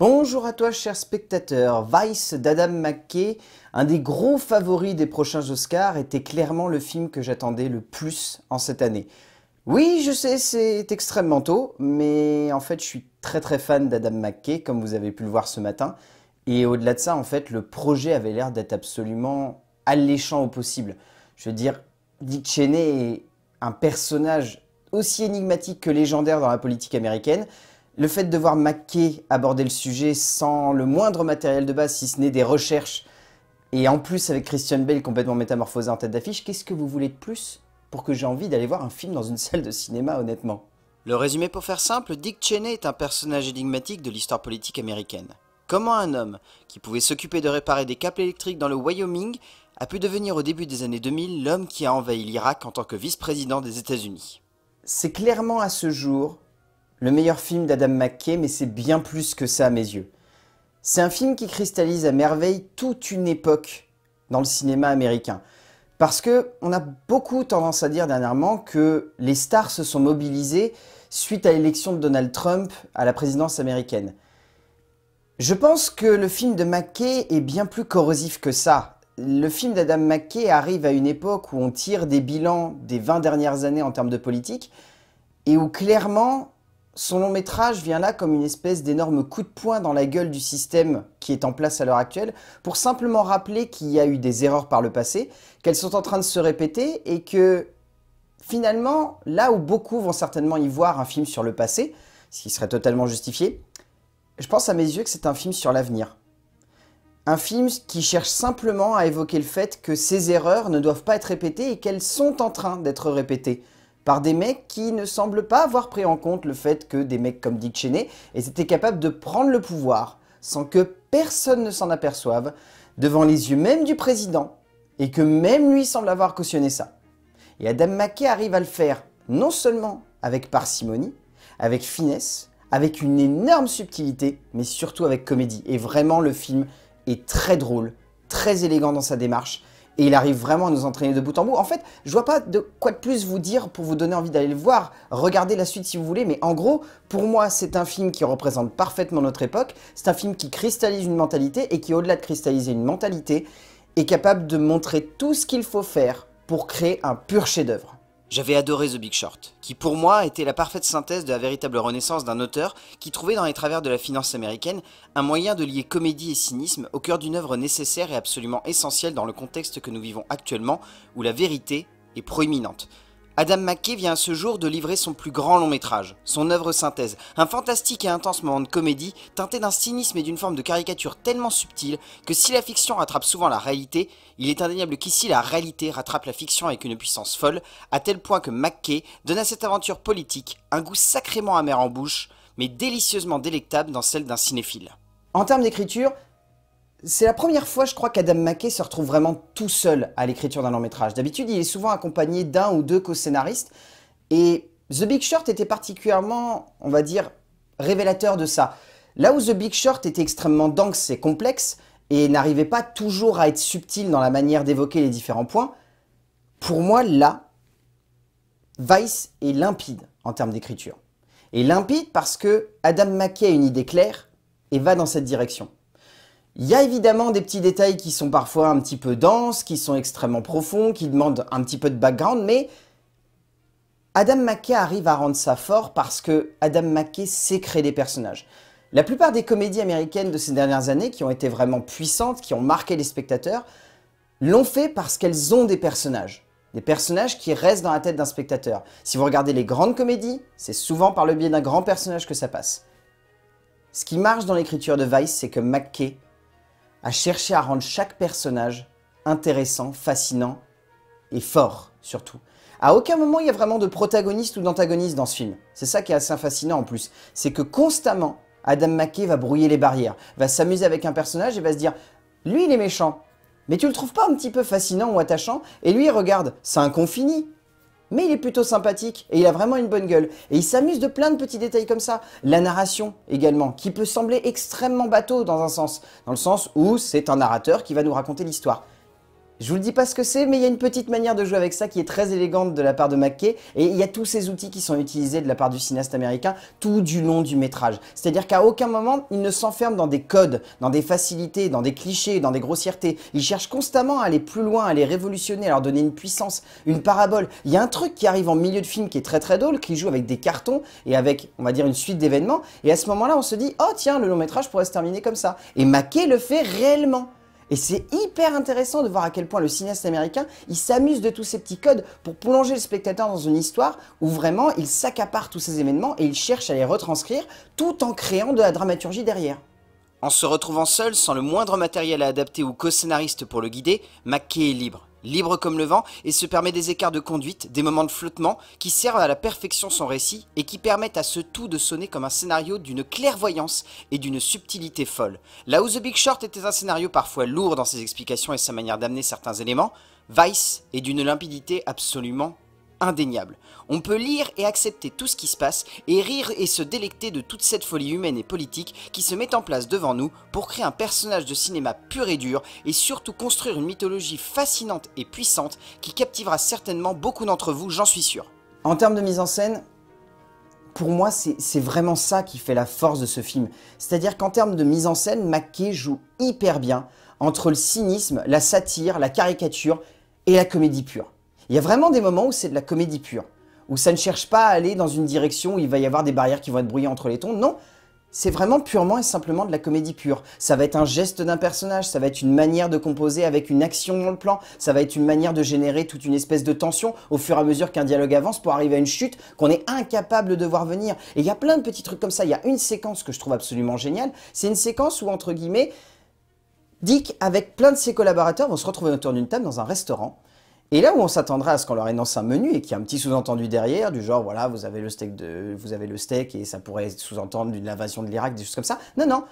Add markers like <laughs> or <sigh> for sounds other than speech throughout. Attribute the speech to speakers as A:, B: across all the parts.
A: Bonjour à toi, cher spectateur. Vice d'Adam McKay, un des gros favoris des prochains Oscars, était clairement le film que j'attendais le plus en cette année. Oui, je sais, c'est extrêmement tôt, mais en fait, je suis très très fan d'Adam McKay, comme vous avez pu le voir ce matin. Et au-delà de ça, en fait, le projet avait l'air d'être absolument alléchant au possible. Je veux dire, Dick Cheney est un personnage aussi énigmatique que légendaire dans la politique américaine le fait de voir Mackay aborder le sujet sans le moindre matériel de base, si ce n'est des recherches, et en plus avec Christian Bale complètement métamorphosé en tête d'affiche, qu'est-ce que vous voulez de plus pour que j'ai envie d'aller voir un film dans une <laughs> salle de cinéma, honnêtement Le résumé pour faire simple, Dick Cheney est un personnage énigmatique de l'histoire politique américaine. Comment un homme, qui pouvait s'occuper de réparer des câbles électriques dans le Wyoming, a pu devenir au début des années 2000 l'homme qui a envahi l'Irak en tant que vice-président des États-Unis C'est clairement à ce jour le meilleur film d'Adam McKay, mais c'est bien plus que ça à mes yeux. C'est un film qui cristallise à merveille toute une époque dans le cinéma américain. Parce que on a beaucoup tendance à dire dernièrement que les stars se sont mobilisées suite à l'élection de Donald Trump à la présidence américaine. Je pense que le film de McKay est bien plus corrosif que ça. Le film d'Adam McKay arrive à une époque où on tire des bilans des 20 dernières années en termes de politique et où clairement son long métrage vient là comme une espèce d'énorme coup de poing dans la gueule du système qui est en place à l'heure actuelle, pour simplement rappeler qu'il y a eu des erreurs par le passé, qu'elles sont en train de se répéter et que finalement, là où beaucoup vont certainement y voir un film sur le passé, ce qui serait totalement justifié, je pense à mes yeux que c'est un film sur l'avenir. Un film qui cherche simplement à évoquer le fait que ces erreurs ne doivent pas être répétées et qu'elles sont en train d'être répétées par des mecs qui ne semblent pas avoir pris en compte le fait que des mecs comme Dick Cheney étaient capables de prendre le pouvoir sans que personne ne s'en aperçoive, devant les yeux même du président, et que même lui semble avoir cautionné ça. Et Adam McKay arrive à le faire non seulement avec parcimonie, avec finesse, avec une énorme subtilité, mais surtout avec comédie. Et vraiment, le film est très drôle, très élégant dans sa démarche, et il arrive vraiment à nous entraîner de bout en bout. En fait, je vois pas de quoi de plus vous dire pour vous donner envie d'aller le voir. Regardez la suite si vous voulez, mais en gros, pour moi, c'est un film qui représente parfaitement notre époque. C'est un film qui cristallise une mentalité et qui, au-delà de cristalliser une mentalité, est capable de montrer tout ce qu'il faut faire pour créer un pur chef-d'œuvre. J'avais adoré The Big Short, qui pour moi était la parfaite synthèse de la véritable renaissance d'un auteur qui trouvait dans les travers de la finance américaine un moyen de lier comédie et cynisme au cœur d'une œuvre nécessaire et absolument essentielle dans le contexte que nous vivons actuellement où la vérité est proéminente. Adam McKay vient à ce jour de livrer son plus grand long métrage, son œuvre synthèse, un fantastique et intense moment de comédie teinté d'un cynisme et d'une forme de caricature tellement subtile que si la fiction rattrape souvent la réalité, il est indéniable qu'ici la réalité rattrape la fiction avec une puissance folle, à tel point que McKay donne à cette aventure politique un goût sacrément amer en bouche, mais délicieusement délectable dans celle d'un cinéphile. En termes d'écriture, c'est la première fois, je crois, qu'Adam McKay se retrouve vraiment tout seul à l'écriture d'un long métrage. D'habitude, il est souvent accompagné d'un ou deux co-scénaristes. Et The Big Short était particulièrement, on va dire, révélateur de ça. Là où The Big Short était extrêmement dense et complexe, et n'arrivait pas toujours à être subtil dans la manière d'évoquer les différents points, pour moi, là, Vice est limpide en termes d'écriture. Et limpide parce que Adam McKay a une idée claire et va dans cette direction. Il y a évidemment des petits détails qui sont parfois un petit peu denses, qui sont extrêmement profonds, qui demandent un petit peu de background, mais Adam McKay arrive à rendre ça fort parce que Adam McKay sait créer des personnages. La plupart des comédies américaines de ces dernières années, qui ont été vraiment puissantes, qui ont marqué les spectateurs, l'ont fait parce qu'elles ont des personnages. Des personnages qui restent dans la tête d'un spectateur. Si vous regardez les grandes comédies, c'est souvent par le biais d'un grand personnage que ça passe. Ce qui marche dans l'écriture de Vice, c'est que McKay à chercher à rendre chaque personnage intéressant, fascinant et fort surtout. À aucun moment il y a vraiment de protagoniste ou d'antagoniste dans ce film. C'est ça qui est assez fascinant en plus. C'est que constamment, Adam McKay va brouiller les barrières, va s'amuser avec un personnage et va se dire « Lui, il est méchant, mais tu le trouves pas un petit peu fascinant ou attachant ?» Et lui, il regarde, c'est un confini, mais il est plutôt sympathique et il a vraiment une bonne gueule. Et il s'amuse de plein de petits détails comme ça. La narration également, qui peut sembler extrêmement bateau dans un sens, dans le sens où c'est un narrateur qui va nous raconter l'histoire. Je vous le dis pas ce que c'est, mais il y a une petite manière de jouer avec ça qui est très élégante de la part de McKay, et il y a tous ces outils qui sont utilisés de la part du cinéaste américain tout du long du métrage. C'est-à-dire qu'à aucun moment, il ne s'enferme dans des codes, dans des facilités, dans des clichés, dans des grossièretés. Il cherche constamment à aller plus loin, à les révolutionner, à leur donner une puissance, une parabole. Il y a un truc qui arrive en milieu de film qui est très très drôle, qui joue avec des cartons et avec, on va dire, une suite d'événements, et à ce moment-là, on se dit, oh tiens, le long métrage pourrait se terminer comme ça. Et McKay le fait réellement. Et c'est hyper intéressant de voir à quel point le cinéaste américain, il s'amuse de tous ces petits codes pour plonger le spectateur dans une histoire où vraiment il s'accapare tous ces événements et il cherche à les retranscrire tout en créant de la dramaturgie derrière. En se retrouvant seul, sans le moindre matériel à adapter ou co-scénariste pour le guider, McKay est libre libre comme le vent, et se permet des écarts de conduite, des moments de flottement, qui servent à la perfection son récit, et qui permettent à ce tout de sonner comme un scénario d'une clairvoyance et d'une subtilité folle. Là où The Big Short était un scénario parfois lourd dans ses explications et sa manière d'amener certains éléments, Vice est d'une limpidité absolument indéniable. On peut lire et accepter tout ce qui se passe, et rire et se délecter de toute cette folie humaine et politique qui se met en place devant nous pour créer un personnage de cinéma pur et dur, et surtout construire une mythologie fascinante et puissante qui captivera certainement beaucoup d'entre vous, j'en suis sûr. En termes de mise en scène, pour moi, c'est vraiment ça qui fait la force de ce film. C'est-à-dire qu'en termes de mise en scène, Mackay joue hyper bien entre le cynisme, la satire, la caricature et la comédie pure. Il y a vraiment des moments où c'est de la comédie pure, où ça ne cherche pas à aller dans une direction où il va y avoir des barrières qui vont être brouillées entre les tons. Non, c'est vraiment purement et simplement de la comédie pure. Ça va être un geste d'un personnage, ça va être une manière de composer avec une action dans le plan, ça va être une manière de générer toute une espèce de tension au fur et à mesure qu'un dialogue avance pour arriver à une chute qu'on est incapable de voir venir. Et il y a plein de petits trucs comme ça. Il y a une séquence que je trouve absolument géniale. C'est une séquence où, entre guillemets, Dick, avec plein de ses collaborateurs, vont se retrouver autour d'une table dans un restaurant. Et là où on s'attendra à ce qu'on leur énonce un menu et qu'il y a un petit sous-entendu derrière, du genre voilà, vous avez le steak de, vous avez le steak et ça pourrait sous-entendre une invasion de l'Irak, des choses comme ça. Non, non,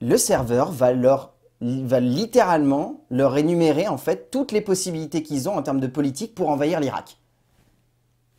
A: le serveur va leur va littéralement leur énumérer en fait toutes les possibilités qu'ils ont en termes de politique pour envahir l'Irak.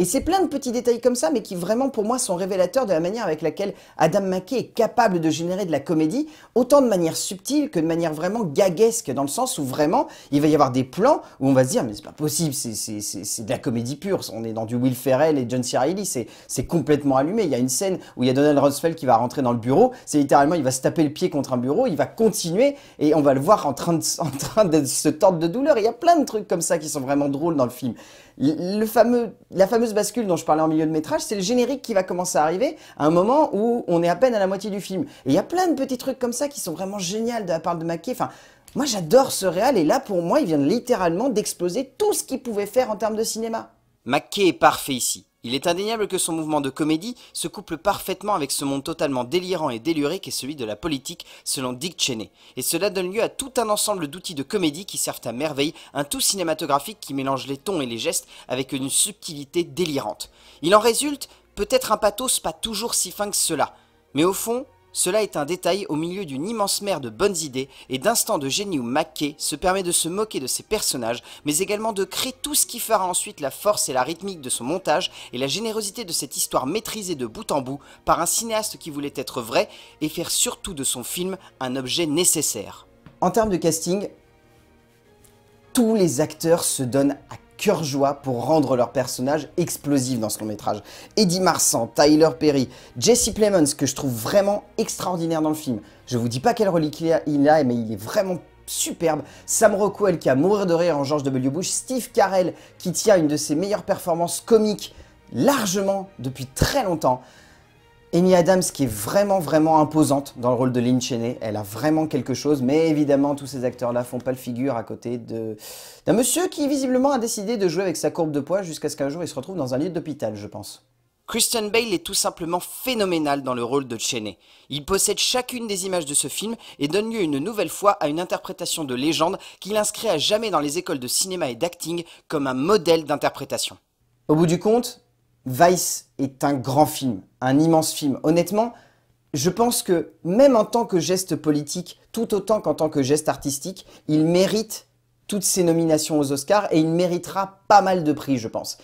A: Et c'est plein de petits détails comme ça, mais qui vraiment pour moi sont révélateurs de la manière avec laquelle Adam McKay est capable de générer de la comédie, autant de manière subtile que de manière vraiment gaguesque, dans le sens où vraiment il va y avoir des plans où on va se dire mais c'est pas possible, c'est de la comédie pure, on est dans du Will Ferrell et John C. Reilly, c'est complètement allumé. Il y a une scène où il y a Donald Rumsfeld qui va rentrer dans le bureau, c'est littéralement il va se taper le pied contre un bureau, il va continuer et on va le voir en train de, <laughs> en train de se tordre de douleur. Et il y a plein de trucs comme ça qui sont vraiment drôles dans le film. Le fameux, la fameuse bascule dont je parlais en milieu de métrage, c'est le générique qui va commencer à arriver à un moment où on est à peine à la moitié du film. Et il y a plein de petits trucs comme ça qui sont vraiment géniaux de la part de Mackey. Enfin, moi j'adore ce réal et là pour moi il vient littéralement d'exploser tout ce qu'il pouvait faire en termes de cinéma. Mackey est parfait ici. Il est indéniable que son mouvement de comédie se couple parfaitement avec ce monde totalement délirant et déluré qu'est celui de la politique, selon Dick Cheney. Et cela donne lieu à tout un ensemble d'outils de comédie qui servent à merveille un tout cinématographique qui mélange les tons et les gestes avec une subtilité délirante. Il en résulte peut-être un pathos pas toujours si fin que cela, mais au fond, cela est un détail au milieu d'une immense mer de bonnes idées et d'instants de génie où McKay se permet de se moquer de ses personnages, mais également de créer tout ce qui fera ensuite la force et la rythmique de son montage et la générosité de cette histoire maîtrisée de bout en bout par un cinéaste qui voulait être vrai et faire surtout de son film un objet nécessaire. En termes de casting, tous les acteurs se donnent à cœur joie pour rendre leurs personnages explosifs dans ce long métrage. Eddie Marsan, Tyler Perry, Jesse Plemons, que je trouve vraiment extraordinaire dans le film. Je vous dis pas quelle relique il a, mais il est vraiment superbe, Sam Rockwell qui a mourir de rire en George W. Bush, Steve Carell qui tient une de ses meilleures performances comiques largement depuis très longtemps, Amy Adams qui est vraiment vraiment imposante dans le rôle de Lynn Cheney, elle a vraiment quelque chose, mais évidemment tous ces acteurs-là font pas le figure à côté d'un monsieur qui visiblement a décidé de jouer avec sa courbe de poids jusqu'à ce qu'un jour il se retrouve dans un lit d'hôpital, je pense. Christian Bale est tout simplement phénoménal dans le rôle de Cheney. Il possède chacune des images de ce film et donne lieu une nouvelle fois à une interprétation de légende qu'il inscrit à jamais dans les écoles de cinéma et d'acting comme un modèle d'interprétation. Au bout du compte, Vice est un grand film, un immense film. Honnêtement, je pense que même en tant que geste politique, tout autant qu'en tant que geste artistique, il mérite toutes ses nominations aux Oscars et il méritera pas mal de prix, je pense.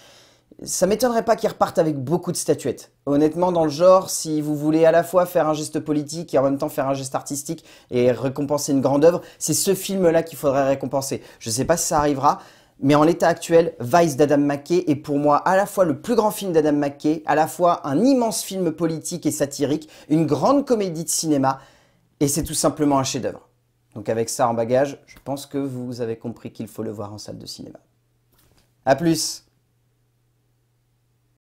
A: Ça m'étonnerait pas qu'il reparte avec beaucoup de statuettes. Honnêtement, dans le genre, si vous voulez à la fois faire un geste politique et en même temps faire un geste artistique et récompenser une grande œuvre, c'est ce film-là qu'il faudrait récompenser. Je ne sais pas si ça arrivera, mais en l'état actuel, Vice d'Adam McKay est pour moi à la fois le plus grand film d'Adam McKay, à la fois un immense film politique et satirique, une grande comédie de cinéma, et c'est tout simplement un chef-d'œuvre. Donc avec ça en bagage, je pense que vous avez compris qu'il faut le voir en salle de cinéma. A plus